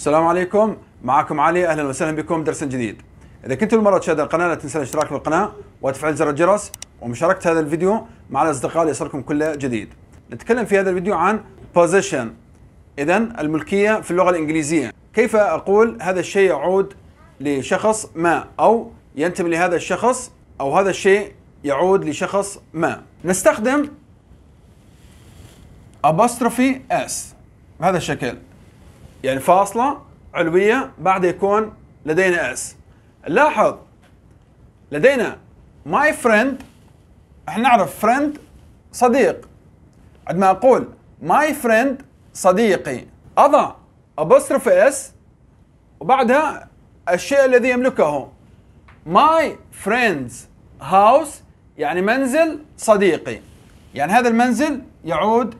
السلام عليكم معكم علي اهلا وسهلا بكم درس جديد اذا كنت المره مره تشاهد القناه لا تنسى الاشتراك بالقناه وتفعيل زر الجرس ومشاركه هذا الفيديو مع الاصدقاء ليصلكم كل جديد نتكلم في هذا الفيديو عن position اذا الملكيه في اللغه الانجليزيه كيف اقول هذا الشيء يعود لشخص ما او ينتمي لهذا الشخص او هذا الشيء يعود لشخص ما نستخدم apostrophe s بهذا الشكل يعني فاصلة علوية بعد يكون لدينا اس لاحظ لدينا ماي فريند احنا نعرف فريند صديق عندما اقول ماي فريند صديقي اضع ابوستروف اس وبعدها الشيء الذي يملكه ماي فريندز هاوس يعني منزل صديقي يعني هذا المنزل يعود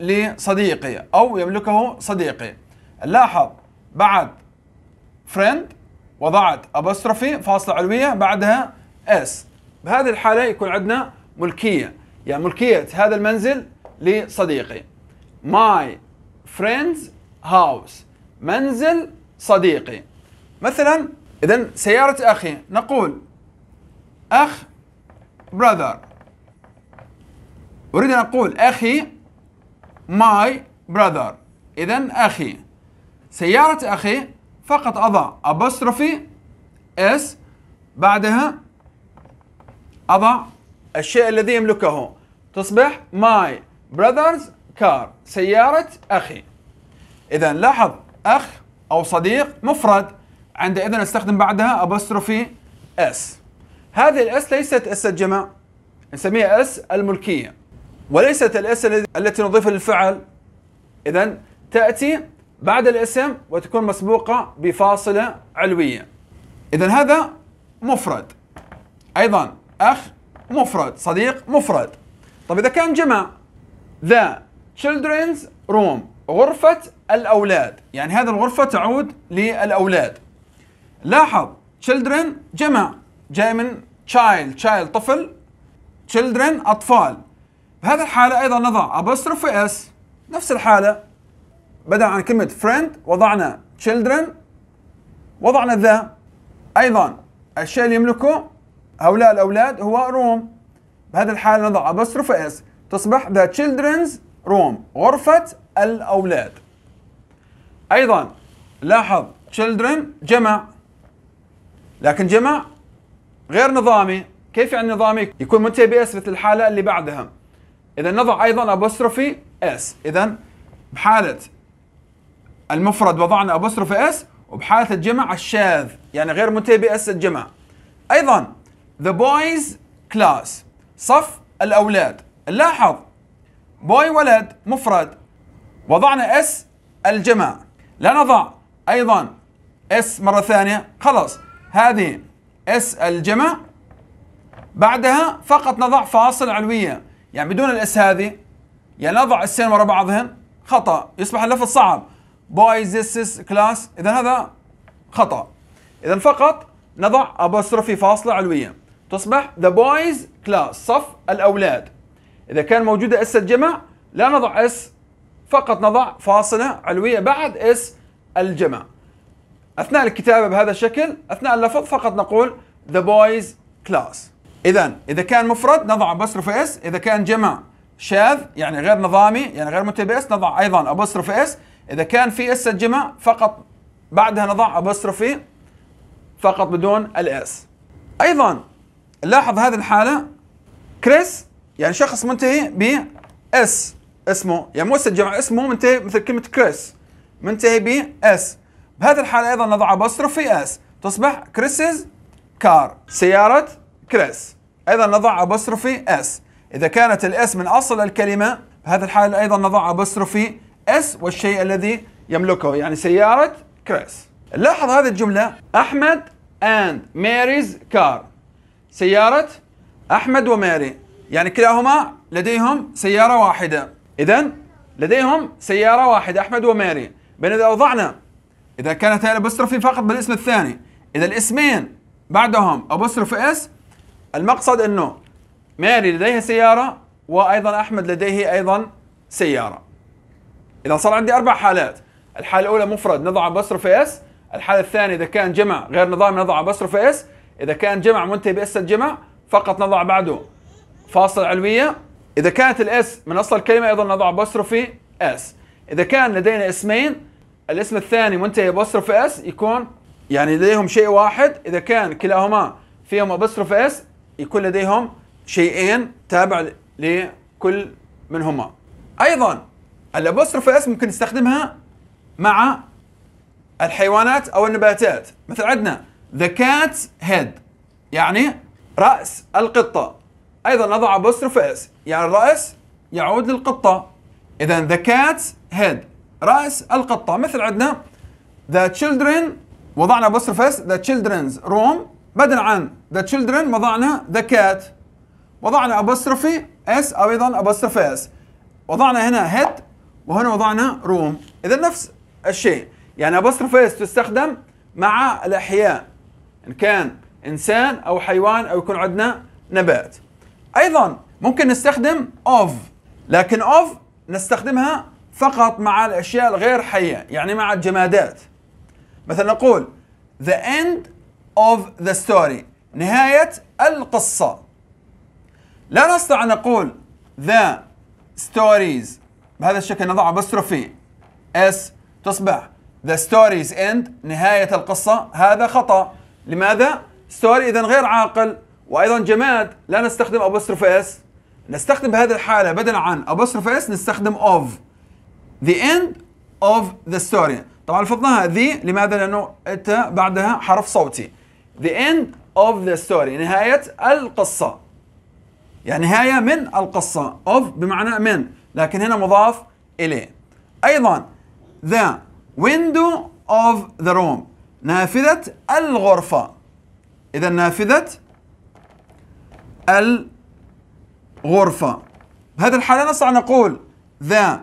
لصديقي او يملكه صديقي لاحظ بعد فريند وضعت ابستروفي فاصلة علوية بعدها اس بهذه الحالة يكون عندنا ملكية يعني ملكية هذا المنزل لصديقي ماي فريندز هاوس منزل صديقي مثلا اذا سيارة اخي نقول اخ براذر اريد ان اقول اخي ماي براذر اذا اخي سيارة أخي فقط أضع أبوسترفي اس بعدها أضع الشيء الذي يملكه تصبح ماي براذرز كار سيارة أخي إذا لاحظ أخ أو صديق مفرد عندئذ استخدم بعدها أبوسترفي اس هذه الاس ليست اس الجمع نسميها اس الملكية وليست الاس التي نضيفها للفعل إذا تأتي بعد الاسم وتكون مسبوقة بفاصلة علوية إذا هذا مفرد أيضا أخ مفرد صديق مفرد طب إذا كان جمع ذا children's room غرفة الأولاد يعني هذه الغرفة تعود للأولاد لاحظ children جمع جاي من child child طفل children أطفال في هذه الحالة أيضا نضع apostrophe s نفس الحالة بدل عن كلمة friend وضعنا children وضعنا ذا أيضا الشيء اللي يملكه هؤلاء الأولاد هو روم بهذه الحالة نضع ابسترف اس تصبح the children's room غرفة الأولاد أيضا لاحظ children جمع لكن جمع غير نظامي كيف يعني نظامي يكون منتهي باس مثل الحالة اللي بعدها إذا نضع أيضا apostrophe اس إذا بحالة المفرد وضعنا أبوستروف اس وبحالة الجمع الشاذ يعني غير متبئ اس الجمع أيضا the boys class صف الأولاد لاحظ بوي ولد مفرد وضعنا اس الجمع لا نضع أيضا اس مرة ثانية خلاص هذه اس الجمع بعدها فقط نضع فاصل علوية يعني بدون الاس هذه يعني نضع السين ورا بعضهن خطأ يصبح اللفظ صعب باي ذيس كلاس اذا هذا خطا اذا فقط نضع ابوستروفي فاصله علويه تصبح ذا بويز كلاس صف الاولاد اذا كان موجوده اس الجمع لا نضع اس فقط نضع فاصله علويه بعد اس الجمع اثناء الكتابه بهذا الشكل اثناء اللفظ فقط نقول ذا بويز كلاس اذا اذا كان مفرد نضع ابوستروف اس اذا كان جمع شاذ يعني غير نظامي يعني غير متبس نضع ايضا ابوستروف اس اذا كان في اس الجمع فقط بعدها نضع ابوستروفي فقط بدون الاس ايضا لاحظ هذه الحاله كريس يعني شخص منتهي ب اس اسمه يعني مو اس الجمع اسمه منتهي مثل كلمه كريس منتهي ب اس بهذه الحاله ايضا نضع ابوستروفي اس تصبح كريسز كار سياره كريس ايضا نضع ابوستروفي اس اذا كانت الاس من اصل الكلمه بهذه الحاله ايضا نضع ابوستروفي اس والشيء الذي يملكه يعني سيارة كريس لاحظ هذه الجملة أحمد and Mary's car سيارة أحمد وماري يعني كلاهما لديهم سيارة واحدة إذا لديهم سيارة واحدة أحمد وماري بين إذا وضعنا إذا كانت هي الأبستروفي فقط بالاسم الثاني إذا الاسمين بعدهم أبستروفي اس المقصد أنه ماري لديها سيارة وأيضا أحمد لديه أيضا سيارة اذا صار عندي اربع حالات الحاله الاولى مفرد نضع بصرف اس الحاله الثانيه اذا كان جمع غير نظامي نضع بصرف اس اذا كان جمع منتهي باس الجمع فقط نضع بعده فاصلة علوية إذا كانت الاس من أصل الكلمة أيضا نضع في اس إذا كان لدينا اسمين الاسم الثاني منتهي بصرف اس يكون يعني لديهم شيء واحد إذا كان كلاهما فيهم في اس يكون لديهم شيئين تابع لكل منهما أيضا الابوستروف اس ممكن نستخدمها مع الحيوانات او النباتات مثل عندنا ذا كات هيد يعني راس القطه ايضا نضع ابوستروف اس يعني الراس يعود للقطه اذا ذا كات هيد راس القطه مثل عندنا ذا children وضعنا ابوستروف اس ذا children's room بدل عن ذا children وضعنا ذا كات وضعنا ابوستروفي اس او ايضا ابوستروف اس وضعنا هنا هيد وهنا وضعنا روم اذا نفس الشيء يعني apostrophe تستخدم مع الأحياء إن كان إنسان أو حيوان أو يكون عندنا نبات أيضا ممكن نستخدم of لكن of نستخدمها فقط مع الأشياء الغير حية يعني مع الجمادات مثلا نقول the end of the story نهاية القصة لا نستطيع أن نقول the stories بهذا الشكل نضع بس رفيع اس تصبح the story's end نهاية القصة هذا خطأ لماذا؟ ستوري إذا غير عاقل وأيضا جماد لا نستخدم ابوستروف اس نستخدم بهذه الحالة بدلا عن ابوستروف اس نستخدم of the end of the story طبعا لفظناها ذي لماذا؟ لأنه أتى بعدها حرف صوتي the end of the story نهاية القصة يعني نهاية من القصة of بمعنى من لكن هنا مضاف إليه أيضا the window of the room نافذة الغرفة إذا نافذة الغرفة بهذه الحالة نستطيع أن نقول the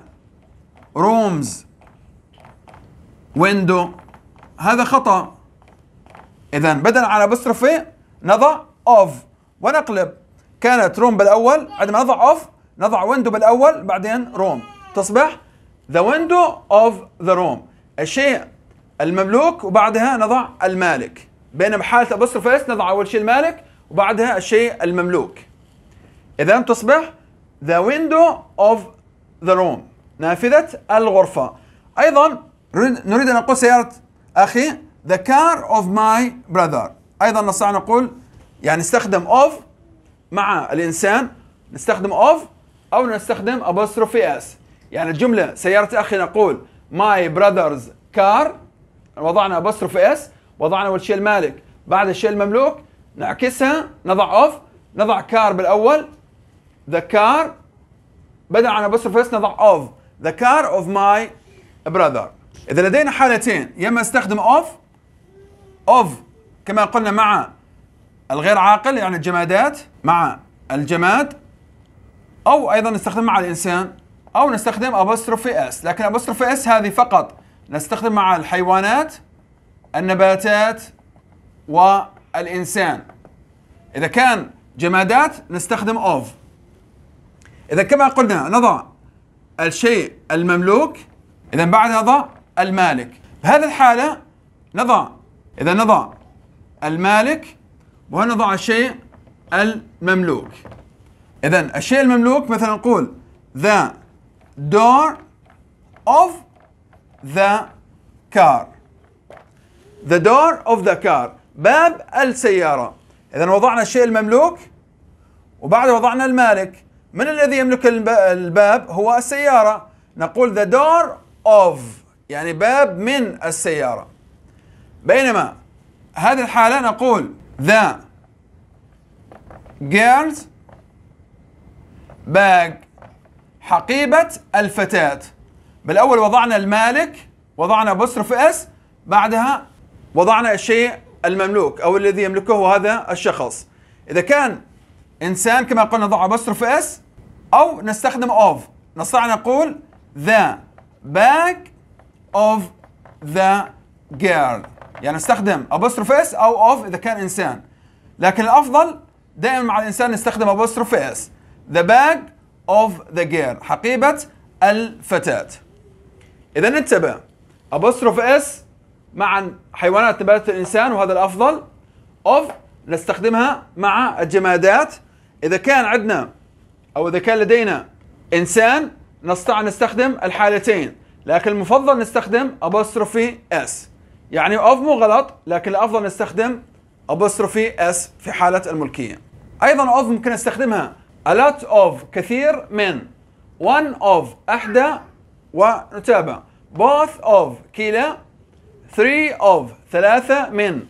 rooms window هذا خطأ إذا بدلا على بصرفة نضع of ونقلب كانت روم بالأول عندما نضع of نضع ويندو بالاول بعدين روم تصبح the window of the room الشيء المملوك وبعدها نضع المالك بينما حالة apostrophe s نضع أول شيء المالك وبعدها الشيء المملوك إذا تصبح the window of the room نافذة الغرفة أيضا نريد أن نقول سيارة أخي the car of my brother أيضا نستطيع أن نقول يعني نستخدم of مع الإنسان نستخدم of أو نستخدم ابوستروفي اس يعني الجملة سيارة أخي نقول my brother's car وضعنا ابوستروفي اس وضعنا أول شيء المالك بعد الشيء المملوك نعكسها نضع اوف نضع car بالأول the car بدل عن ابوستروفي اس نضع of the car of my brother إذا لدينا حالتين يا إما استخدم اوف اوف كما قلنا مع الغير عاقل يعني الجمادات مع الجماد او ايضا نستخدم مع الانسان او نستخدم ابوستروفي اس لكن ابوستروفي اس هذه فقط نستخدم مع الحيوانات النباتات والانسان اذا كان جمادات نستخدم اوف اذا كما قلنا نضع الشيء المملوك اذا بعد نضع المالك بهذه الحاله نضع اذا نضع المالك ونضع الشيء المملوك اذا الشيء المملوك مثلا نقول the door of the car the door of the car باب السيارة إذا وضعنا الشيء المملوك وبعد وضعنا المالك من الذي يملك الباب هو السيارة نقول the door of يعني باب من السيارة بينما هذه الحالة نقول the girls باج حقيبة الفتاة بالأول وضعنا المالك وضعنا بصرف اس بعدها وضعنا الشيء المملوك أو الذي يملكه هذا الشخص إذا كان إنسان كما قلنا ضع بصرف اس أو نستخدم اوف نستطيع أن نقول the bag of the girl يعني نستخدم أبوستروف اس او اوف اذا كان انسان لكن الافضل دائما مع الانسان نستخدم أبوستروف اس the bag of the girl حقيبة الفتاة إذا انتبه أبصرف اس مع حيوانات نباتات الإنسان وهذا الأفضل of نستخدمها مع الجمادات إذا كان عندنا أو إذا كان لدينا إنسان نستطيع أن نستخدم الحالتين لكن المفضل نستخدم أبصرفي اس يعني of مو غلط لكن الأفضل نستخدم أبصرفي اس في حالة الملكية أيضا of ممكن نستخدمها a lot of كثير من one of أحدى ونتابع both of كلا three of ثلاثة من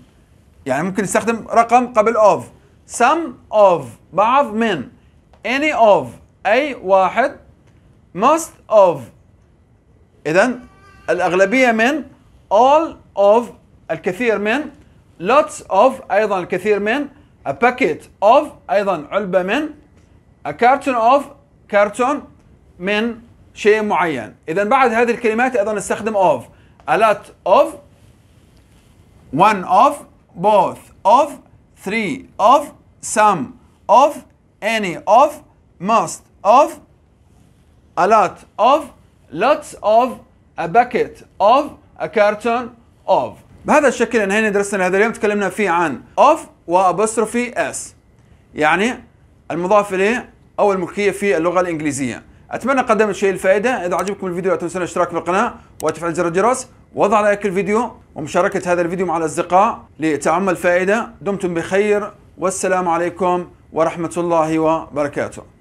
يعني ممكن نستخدم رقم قبل of some of بعض من any of أي واحد most of إذا الأغلبية من all of الكثير من lots of أيضا الكثير من a packet of أيضا علبة من a carton of carton من شيء معين اذا بعد هذه الكلمات ايضا نستخدم of a lot of one of both of three of some of any of most of a lot of lots of a bucket of a carton of بهذا الشكل انهينا درسنا هذا اليوم تكلمنا فيه عن of وابستروفي اس يعني المضاف اليه او الملكيه في اللغه الانجليزيه اتمنى قدمت شيء الفائده اذا عجبكم الفيديو لا تنسون الاشتراك في القناه وتفعيل زر الجرس وضع لايك الفيديو ومشاركه هذا الفيديو مع الاصدقاء لتعمل فائده دمتم بخير والسلام عليكم ورحمه الله وبركاته